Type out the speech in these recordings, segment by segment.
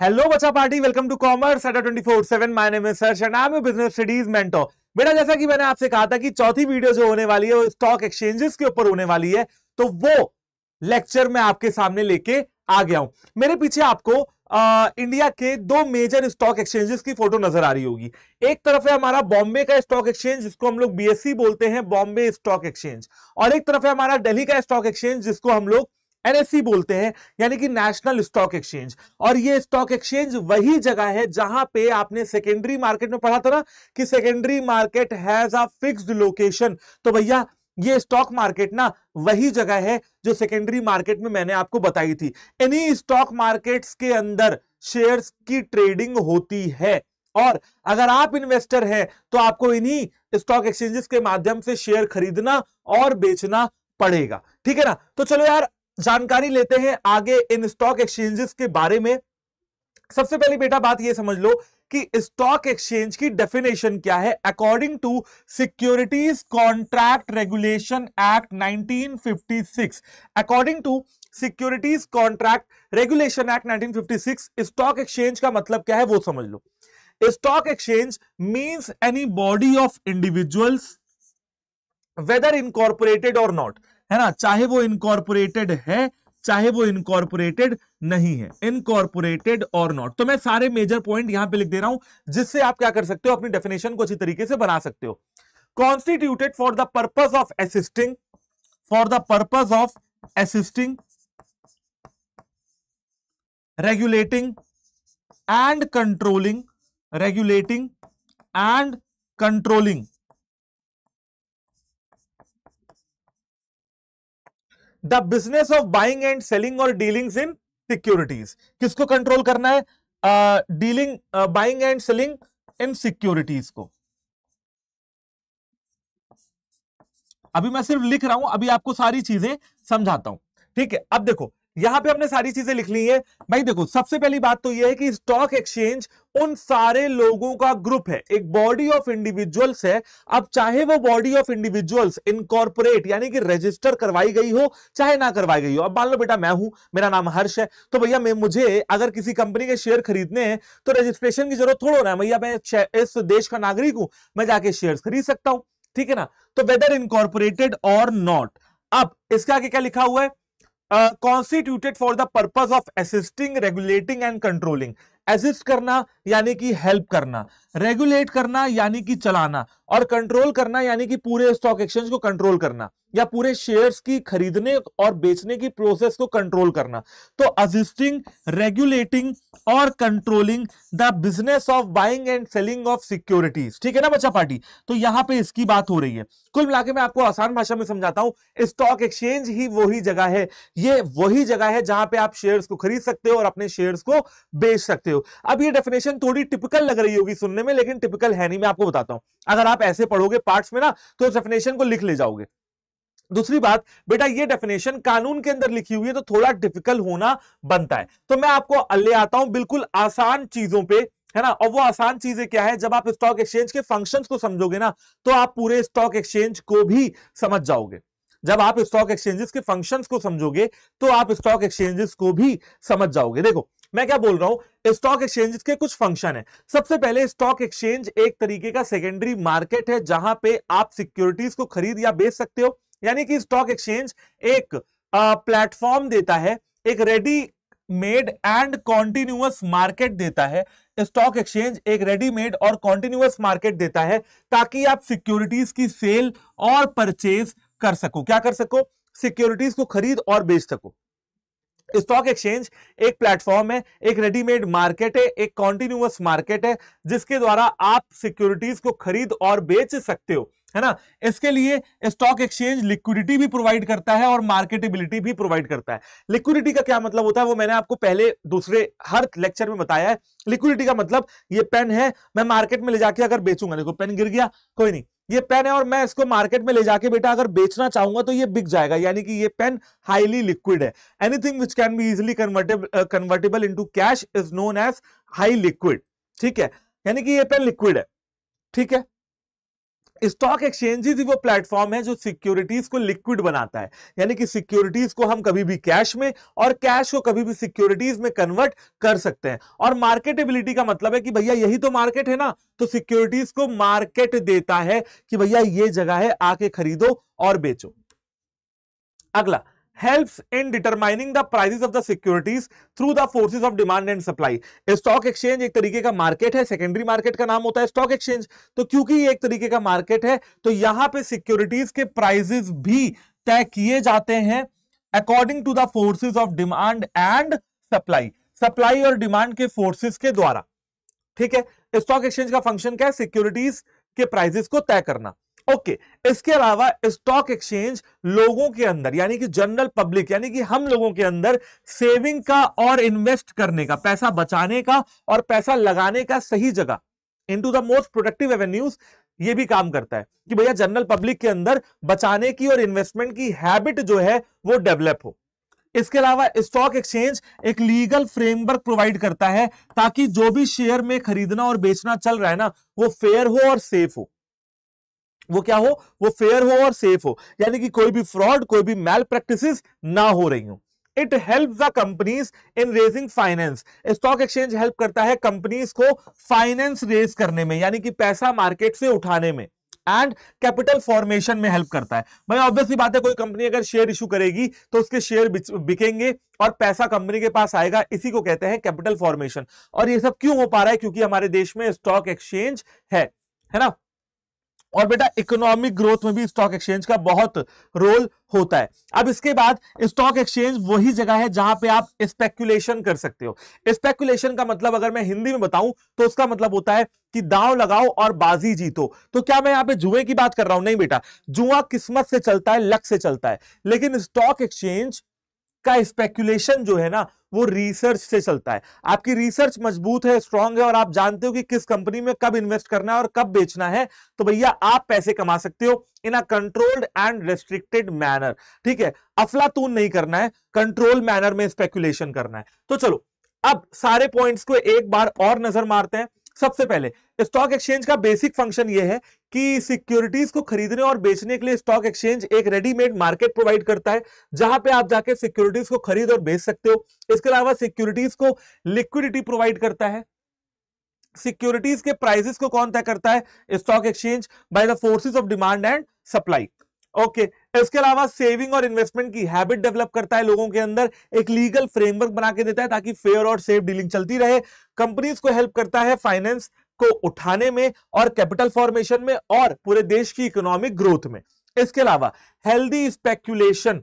Hello बच्चा party welcome to commerce Adda twenty name search and business studies मेंटो बेटा जैसा कि मैंने आपसे कहा था कि चौथी वीडियो जो होने वाली है वो स्टॉक एक्सचेंजेस के ऊपर होने वाली है तो वो लेक्चर में आपके सामने लेके आ गया हूं मेरे पीछे आपको आ, इंडिया के दो मेजर स्टॉक एक्सचेंजेस की फोटो नजर आ रही होगी एक तरफ है हमारा बॉम्बे का स्टॉक एक्सचेंज जिसको हम लोग बीएससी e बोलते हैं बॉम्बे स्टॉक एक्सचेंज और एक तरफ है हमारा दिल्ली का स्टॉक एक्सचेंज जिसको हम लोग एनएससी e बोलते हैं यानी कि नेशनल स्टॉक एक्सचेंज और ये स्टॉक एक्सचेंज वही जगह है जहां पे आपने सेकेंडरी मार्केट में पढ़ा था ना कि secondary market has a fixed location तो भैया ये स्टॉक मार्केट ना वही जगह है जो सेकेंडरी मार्केट में मैंने आपको बताई थी इन्हीं स्टॉक मार्केट्स के अंदर शेयर्स की ट्रेडिंग होती है और अगर आप इन्वेस्टर हैं तो आपको इन्हीं स्टॉक एक्सचेंजेस के माध्यम से शेयर खरीदना और बेचना पड़ेगा ठीक है ना तो चलो यार जानकारी लेते हैं आगे इन स्टॉक एक्सचेंजेस के बारे में सबसे पहले बेटा बात यह समझ लो कि स्टॉक एक्सचेंज की डेफिनेशन क्या है according to securities contract regulation act 1956 according to securities contract regulation act 1956 stock exchange का मतलब क्या है वो समझ लो stock exchange means any body of individuals whether incorporated or not है ना चाहे वो इनकॉर्पोरेटेड है चाहे वो इनकॉर्पोरेटेड नहीं है इनकॉर्पोरेटेड और नॉट तो मैं सारे मेजर पॉइंट यहां पे लिख दे रहा हूं जिससे आप क्या कर सकते हो अपनी डेफिनेशन को अच्छी तरीके से बना सकते हो constituted for the purpose of assisting for the purpose of assisting regulating and controlling regulating and controlling the business of buying and selling or dealing in securities किसको कंट्रोल करना है dealing buying and selling in securities को अभी मैं सिर्फ लिख रहा हूं अभी आपको सारी चीजें समझाता हूं ठीक है अब देखो यहां पे हमने सारी चीजें लिख ली है भाई देखो सबसे पहली बात तो यह है कि स्टॉक एक्सचेंज उन सारे लोगों का ग्रुप है एक बॉडी ऑफ इंडिविजुअल्स है अब चाहे वो बॉडी ऑफ इंडिविजुअल्स इनकॉर्पोरेट यानी कि रजिस्टर करवाई गई हो चाहे ना करवाई गई हो अब मान लो बेटा मैं हूं मेरा नाम हर्ष है तो भैया मैं मुझे अगर किसी कंपनी के शेयर खरीदने हैं तो रजिस्ट्रेशन की जरूरत थोड़ा ना भैया मैं इस देश का नागरिक हूं मैं जाके शेयर खरीद सकता हूं ठीक है ना तो वेदर इनकॉर्पोरेटेड और नॉट अब इसके आगे क्या लिखा हुआ है constituted for the purpose of assisting regulating and controlling assist करना यानी कि हेल्प करना रेगुलेट करना यानी कि चलाना और कंट्रोल करना यानी कि पूरे स्टॉक एक्सचेंज को कंट्रोल करना या पूरे शेयर्स की खरीदने और बेचने की प्रोसेस को कंट्रोल करना तो असिस्टिंग रेगुलेटिंग और controlling the business of buying and selling of securities ठीक है ना बच्चा पार्टी तो यहां पे इसकी बात हो रही है कुल मिला मैं आपको आसान भाषा में समझाता हूं स्टॉक एक्सचेंज ही वही जगह है ये वही जगह है जहां पे आप शेयर्स को खरीद सकते हो और अपने शेयर्स को बेच सकते हो अब ये डेफिनेशन थोड़ी टिपिकल लग रही होगी सुनने पढ़ने में लेकिन टिपिकल है नहीं मैं आपको बताता हूं अगर आप ऐसे पढ़ोगे पार्ट्स में ना तो डेफिनेशन को लिख ले जाओगे दूसरी बात बेटा ये डेफिनेशन कानून के अंदर लिखी हुई है तो थोड़ा डिफिकल्ट होना बनता है तो मैं आपको ले आता हूं बिल्कुल आसान चीजों पे है ना और वो आसान चीजें क्या है जब आप स्टॉक एक्सचेंज के फंक्शंस को समझोगे ना तो आप पूरे स्टॉक एक्सचेंज को भी समझ जाओगे जब आप स्टॉक एक्सचेंजेस के फंक्शंस को समझोगे तो आप स्टॉक एक्सचेंजेस को भी समझ जाओगे देखो मैं क्या बोल रहा हूं स्टॉक एक्सचेंज के कुछ फंक्शन है सबसे पहले स्टॉक एक्सचेंज एक तरीके का सेकेंडरी मार्केट है जहां पे आप सिक्योरिटीज को खरीद या बेच सकते हो यानी कि स्टॉक एक्सचेंज एक प्लेटफॉर्म देता है एक ready made and continuous market देता है स्टॉक एक्सचेंज एक रेडीमेड और कॉन्टिन्यूअस मार्केट देता है ताकि आप सिक्योरिटीज की सेल और परचेज कर सको क्या कर सको सिक्योरिटीज को खरीद और बेच सको स्टॉक एक्सचेंज एक प्लेटफॉर्म है एक रेडीमेड मार्केट है एक कॉन्टिन्यूस मार्केट है जिसके द्वारा आप सिक्योरिटीज को खरीद और बेच सकते हो है ना इसके लिए स्टॉक एक्सचेंज लिक्विडिटी भी प्रोवाइड करता है और मार्केटेबिलिटी भी प्रोवाइड करता है लिक्विडिटी का क्या मतलब होता है वो मैंने आपको पहले दूसरे हर लेक्चर में बताया है लिक्विडिटी का मतलब ये पेन है मैं मार्केट में ले जाके अगर बेचूंगा देखो पेन गिर गया कोई नहीं ये पेन है और मैं इसको मार्केट में ले जाके बेटा अगर बेचना चाहूंगा तो ये बिक जाएगा यानी कि ये पेन हाईली लिक्विड है anything which can be easily convertible convertible into cash is known as high liquid ठीक है यानी कि ये पेन लिक्विड है ठीक है स्टॉक एक्सचेंजेस ही वो प्लेटफॉर्म है जो सिक्योरिटीज को लिक्विड बनाता है यानी कि सिक्योरिटीज को हम कभी भी कैश में और कैश को कभी भी सिक्योरिटीज में कन्वर्ट कर सकते हैं और मार्केटेबिलिटी का मतलब है कि भैया यही तो मार्केट है ना तो सिक्योरिटीज को मार्केट देता है कि भैया ये जगह है आके खरीदो और बेचो अगला helps in determining the prices of the securities through the forces of demand and supply. Stock exchange एक तरीके का मार्केट है सेकेंडरी मार्केट का नाम होता है स्टॉक एक्सचेंज तो क्योंकि ये एक तरीके का मार्केट है तो यहां पे सिक्योरिटीज के प्राइजेस भी तय किए जाते हैं according to the forces of demand and supply supply और डिमांड के फोर्सेस के द्वारा ठीक है स्टॉक एक्सचेंज का फंक्शन क्या है सिक्योरिटीज के प्राइजेस को तय करना ओके okay, इसके अलावा स्टॉक एक्सचेंज लोगों के अंदर यानी कि जनरल पब्लिक यानी कि हम लोगों के अंदर सेविंग का और इन्वेस्ट करने का पैसा बचाने का और पैसा लगाने का सही जगह into the most productive avenues ये भी काम करता है कि भैया जनरल पब्लिक के अंदर बचाने की और इन्वेस्टमेंट की हैबिट जो है वो डेवलप हो इसके अलावा स्टॉक एक्सचेंज एक लीगल फ्रेमवर्क प्रोवाइड करता है ताकि जो भी शेयर में खरीदना और बेचना चल रहा है ना वो फेयर हो और सेफ हो वो क्या हो वो फेयर हो और सेफ हो यानी कि कोई भी फ्रॉड कोई भी मैल प्रैक्टिस ना हो रही हो it help the companies in raising finance stock exchange help करता है कंपनीज को फाइनेंस रेज करने में यानी कि पैसा मार्केट से उठाने में एंड कैपिटल फॉर्मेशन में हेल्प करता है भाई ऑब्वियसली बात है कोई कंपनी अगर शेयर इशू करेगी तो उसके शेयर बिकेंगे और पैसा कंपनी के पास आएगा इसी को कहते हैं कैपिटल फॉर्मेशन और ये सब क्यों हो पा रहा है क्योंकि हमारे देश में स्टॉक एक्सचेंज है है ना और बेटा इकोनॉमिक ग्रोथ में भी स्टॉक एक्सचेंज का बहुत रोल होता है अब इसके बाद स्टॉक एक्सचेंज वही जगह है जहां पे आप स्पेकुलेशन कर सकते हो स्पेकुलेशन का मतलब अगर मैं हिंदी में बताऊं तो उसका मतलब होता है कि दाव लगाओ और बाजी जीतो तो क्या मैं यहां पे जुए की बात कर रहा हूं नहीं बेटा जुआ किस्मत से चलता है लक से चलता है लेकिन स्टॉक एक्सचेंज का स्पेक्यूलेशन जो है ना वो रिसर्च से चलता है आपकी रिसर्च मजबूत है स्ट्रांग है और आप जानते हो कि किस कंपनी में कब इन्वेस्ट करना है और कब बेचना है तो भैया आप पैसे कमा सकते हो in a controlled and restricted manner ठीक है अफलातून नहीं करना है कंट्रोल मैनर में स्पेकुलेशन करना है तो चलो अब सारे पॉइंट्स को एक बार और नजर मारते हैं सबसे पहले स्टॉक एक्सचेंज का बेसिक फंक्शन यह है कि सिक्योरिटीज को खरीदने और बेचने के लिए स्टॉक एक्सचेंज एक रेडीमेड मार्केट प्रोवाइड करता है जहां पे आप जाके सिक्योरिटीज को खरीद और बेच सकते हो इसके अलावा सिक्योरिटीज को लिक्विडिटी प्रोवाइड करता है सिक्योरिटीज के प्राइसेस को कौन तय करता है stock exchange by the forces of demand and supply okay इसके अलावा सेविंग और इन्वेस्टमेंट की हैबिट डेवलप करता है लोगों के अंदर एक लीगल फ्रेमवर्क बना के देता है ताकि फेयर और सेफ डीलिंग चलती रहे कंपनीज को हेल्प करता है फाइनेंस को उठाने में और कैपिटल फॉर्मेशन में और पूरे देश की इकोनॉमिक ग्रोथ में इसके अलावा हेल्दी स्पेक्यूलेशन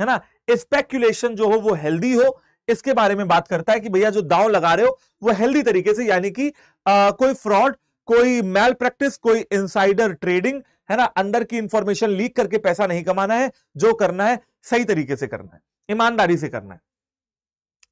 है ना स्पेक्यूलेशन जो हो वो हेल्दी हो इसके बारे में बात करता है कि भैया जो दाव लगा रहे हो वो हेल्दी तरीके से यानी कि आ, कोई फ्रॉड कोई मैल प्रैक्टिस कोई इनसाइडर ट्रेडिंग है ना अंदर की इंफॉर्मेशन लीक करके पैसा नहीं कमाना है जो करना है सही तरीके से करना है ईमानदारी से करना है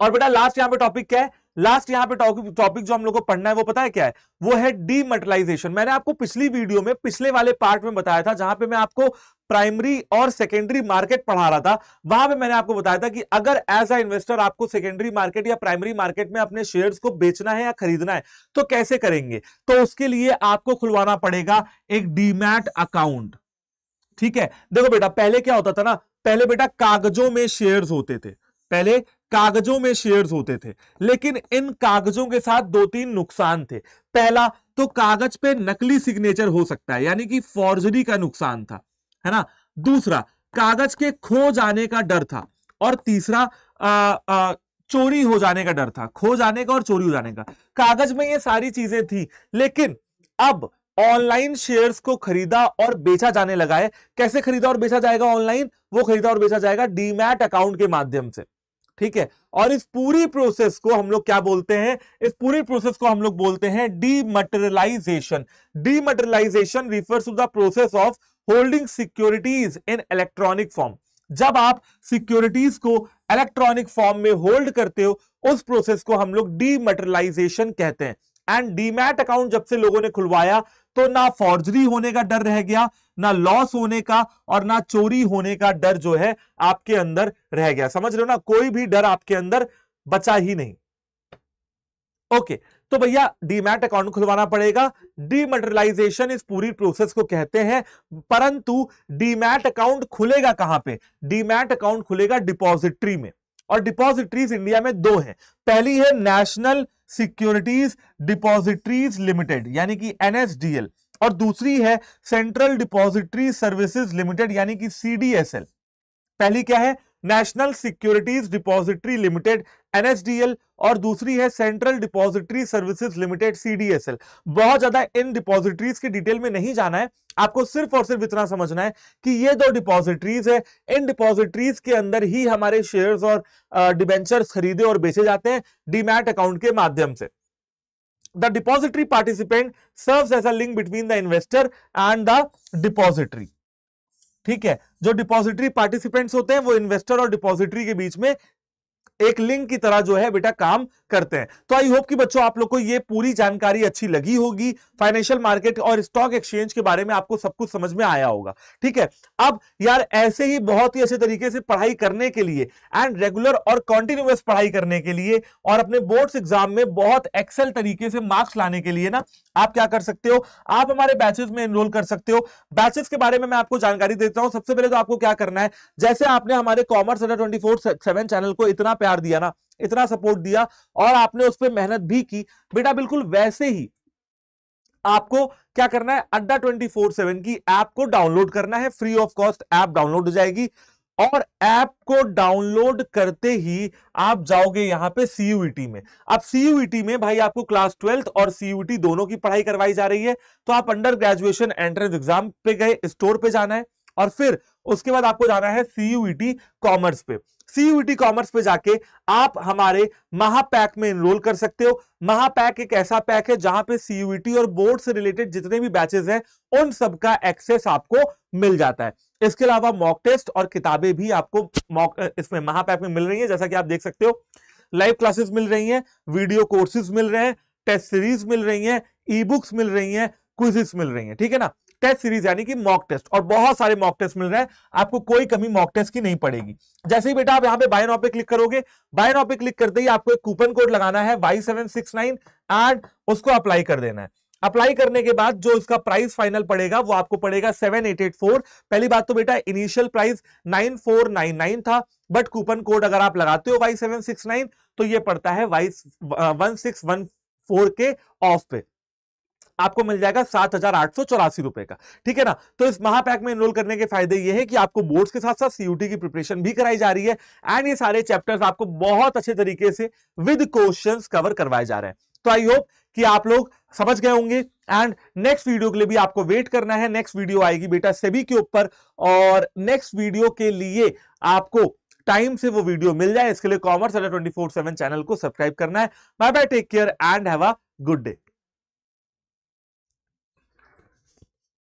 और बेटा लास्ट यहां पे टॉपिक क्या है लास्ट यहाँ पे टॉपिक जो हम लोग को पढ़ना है वो पता है क्या है वो है डीमेटलाइजेशन मैंने आपको पिछली वीडियो में पिछले वाले पार्ट में बताया था जहां पे मैं आपको प्राइमरी और सेकेंडरी मार्केट पढ़ा रहा था वहां पे मैंने आपको बताया था कि अगर एज अ इन्वेस्टर आपको सेकेंडरी मार्केट या प्राइमरी मार्केट में अपने शेयर्स को बेचना है या खरीदना है तो कैसे करेंगे तो उसके लिए आपको खुलवाना पड़ेगा एक डीमैट अकाउंट ठीक है देखो बेटा पहले क्या होता था ना पहले बेटा कागजों में शेयर्स होते थे पहले कागजों में शेयर्स होते थे लेकिन इन कागजों के साथ दो तीन नुकसान थे पहला तो कागज पे नकली सिग्नेचर हो सकता है यानी कि फॉर्जरी का नुकसान था है ना दूसरा कागज के खो जाने का डर था और तीसरा आ, आ, चोरी हो जाने का डर था खो जाने का और चोरी हो जाने का कागज में ये सारी चीजें थी लेकिन अब ऑनलाइन शेयर्स को खरीदा और बेचा जाने लगा है कैसे खरीदा और बेचा जाएगा ऑनलाइन वो खरीदा और बेचा जाएगा डीमैट अकाउंट के माध्यम से ठीक है और इस पूरी प्रोसेस को हम लोग क्या बोलते हैं इस पूरी प्रोसेस को हम लोग बोलते हैं dematerialisation dematerialisation refers to the process of holding securities in electronic form जब आप सिक्योरिटीज को इलेक्ट्रॉनिक फॉर्म में होल्ड करते हो उस प्रोसेस को हम लोग डीमटेरियलाइजेशन कहते हैं एंड डीमैट अकाउंट जब से लोगों ने खुलवाया तो ना फॉर्जरी होने का डर रह गया ना लॉस होने का और ना चोरी होने का डर जो है आपके अंदर रह गया समझ लो ना कोई भी डर आपके अंदर बचा ही नहीं ओके तो भैया डीमैट अकाउंट खुलवाना पड़ेगा डीमटरलाइजेशन इस पूरी प्रोसेस को कहते हैं परंतु डीमैट अकाउंट खुलेगा कहां पे डीमैट अकाउंट खुलेगा डिपॉजिटरी में और डिपॉजिटरीज इंडिया में दो हैं पहली है नेशनल सिक्योरिटीज डिपॉजिटरीज लिमिटेड यानी कि एनएसडीएल और दूसरी है सेंट्रल डिपॉजिटरी सर्विसेज लिमिटेड यानी कि सीडीएसएल पहली क्या है national securities depository limited NSDL और दूसरी है central depository services limited CDSL बहुत ज्यादा इन डिपॉजिटरीज की डिटेल में नहीं जाना है आपको सिर्फ और सिर्फ इतना समझना है कि ये दो डिपॉजिटरीज है इन डिपॉजिटरीज के अंदर ही हमारे शेयर और डिबेंचर खरीदे और बेचे जाते हैं डीमैट अकाउंट के माध्यम से the depository participant serve as a link between the investor and the depository ठीक है जो डिपॉजिटरी पार्टिसिपेंट्स होते हैं वो इन्वेस्टर और डिपॉजिटरी के बीच में एक लिंक की तरह जो है बेटा काम करते हैं तो आई होप कि बच्चों आप लोग को ये पूरी जानकारी अच्छी लगी होगी फाइनेंशियल मार्केट और स्टॉक एक्सचेंज के बारे में आपको सब कुछ समझ में आया होगा ठीक है अब यार ऐसे ही बहुत ही अच्छे तरीके से पढ़ाई करने के लिए एंड रेगुलर और कॉन्टिन्यूस पढ़ाई करने के लिए और अपने बोर्ड एग्जाम में बहुत एक्सेल तरीके से मार्क्स लाने के लिए ना आप क्या कर सकते हो आप हमारे बैचेस में एनरोल कर सकते हो बैचेस के बारे में मैं आपको जानकारी देता हूं सबसे पहले तो आपको क्या करना है जैसे आपने हमारे commerce Adda twenty four channel को इतना प्यार दिया ना इतना सपोर्ट दिया और आपने उस पर मेहनत भी की बेटा बिल्कुल वैसे ही आपको क्या करना है अड्डा ट्वेंटी फोर सेवन की ऐप को डाउनलोड करना है free of cost app download हो जाएगी और ऐप को डाउनलोड करते ही आप जाओगे यहां पे सीयूईटी e में अब सीयूईटी e में भाई आपको क्लास ट्वेल्थ और सीयूईटी e दोनों की पढ़ाई करवाई जा रही है तो आप अंडर ग्रेजुएशन एंट्रेंस एग्जाम पे गए स्टोर पे जाना है और फिर उसके बाद आपको जाना है सीयूईटी कॉमर्स e पे सीयूटी कॉमर्स e पे जाके आप हमारे महापैक में इनरोल कर सकते हो महापैक एक ऐसा पैक है जहां पे सीयूटी e और बोर्ड से रिलेटेड जितने भी बैचेस हैं उन का एक्सेस आपको मिल जाता है इसके अलावा मॉक टेस्ट और किताबें भी आपको मॉक इसमें महापैक में मिल रही है जैसा कि आप देख सकते हो लाइव क्लासेस मिल रही है वीडियो कोर्सेज मिल रहे हैं टेस्ट सीरीज मिल रही है ई बुक्स मिल रही है क्विजिस मिल रही है ठीक है ना टेस्ट सीरीज यानी कि मॉक टेस्ट और बहुत सारे मॉक टेस्ट मिल रहे हैं आपको कोई कमी मॉक टेस्ट की नहीं पड़ेगी जैसे ही बेटा आप यहाँ पे बाय नाउ पे क्लिक करोगे बाय नाउ पे क्लिक करते ही आपको एक कूपन कोड लगाना है Y seven six nine and उसको अप्लाई कर देना है अप्लाई करने के बाद जो इसका प्राइस फाइनल पड़ेगा वो आपको पड़ेगा सेवन एट एट फोर पहली बात तो बेटा initial price nine four nine nine था बट कूपन कोड अगर आप लगाते हो वाई सेवन सिक्स नाइन तो ये पड़ता है Y one six one four के ऑफ पे आपको मिल जाएगा सात हजार आठ सौ चौरासी रुपए का ठीक है ना तो इस महापैक में एनरोल करने के फायदे ये है कि आपको बोर्ड्स के साथ साथ सीयूटी की प्रिपरेशन भी कराई जा रही है एंड ये सारे चैप्टर्स आपको बहुत अच्छे तरीके से विद क्वेश्चंस कवर करवाए जा रहे हैं तो आई होप कि आप लोग समझ गए होंगे एंड नेक्स्ट वीडियो के लिए भी आपको वेट करना है नेक्स्ट वीडियो आएगी बेटा सेबी के ऊपर और नेक्स्ट वीडियो के लिए आपको टाइम से वो वीडियो मिल जाए इसके लिए commerce Adda twenty four seven channel को सब्सक्राइब करना है bye bye take care and have a good day